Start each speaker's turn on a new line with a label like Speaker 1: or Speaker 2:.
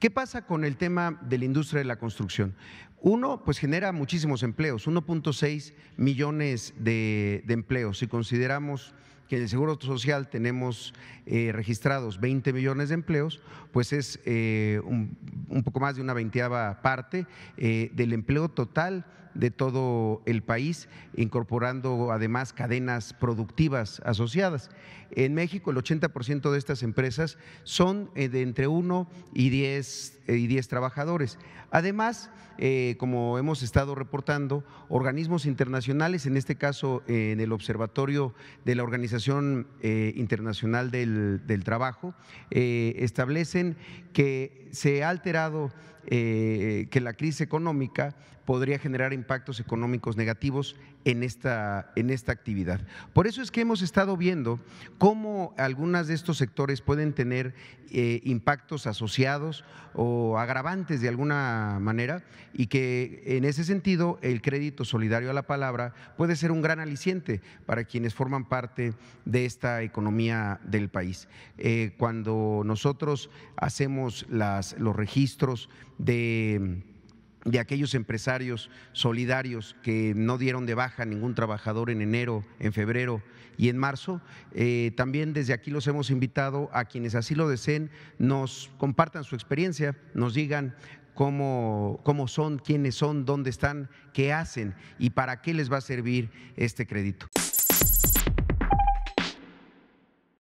Speaker 1: ¿Qué pasa con el tema de la industria de la construcción? Uno, pues genera muchísimos empleos, 1.6 millones de, de empleos, si consideramos que en el Seguro Social tenemos eh, registrados 20 millones de empleos, pues es eh, un, poco más de una veinteava parte eh, del empleo total de todo el país, incorporando además cadenas productivas asociadas. En México el 80% de estas empresas son de entre 1 y 10 eh, y 10 trabajadores. Además, eh, como hemos estado reportando, organismos internacionales, en este caso eh, en el Observatorio de la Organización Internacional del Trabajo, establecen que se ha alterado eh, que la crisis económica podría generar impactos económicos negativos en esta, en esta actividad. Por eso es que hemos estado viendo cómo algunos de estos sectores pueden tener eh, impactos asociados o agravantes de alguna manera y que en ese sentido el crédito solidario a la palabra puede ser un gran aliciente para quienes forman parte de esta economía del país. Eh, cuando nosotros hacemos las, los registros de aquellos empresarios solidarios que no dieron de baja ningún trabajador en enero, en febrero y en marzo. Eh, también desde aquí los hemos invitado a quienes así lo deseen, nos compartan su experiencia, nos digan cómo, cómo son, quiénes son, dónde están, qué hacen y para qué les va a servir este crédito.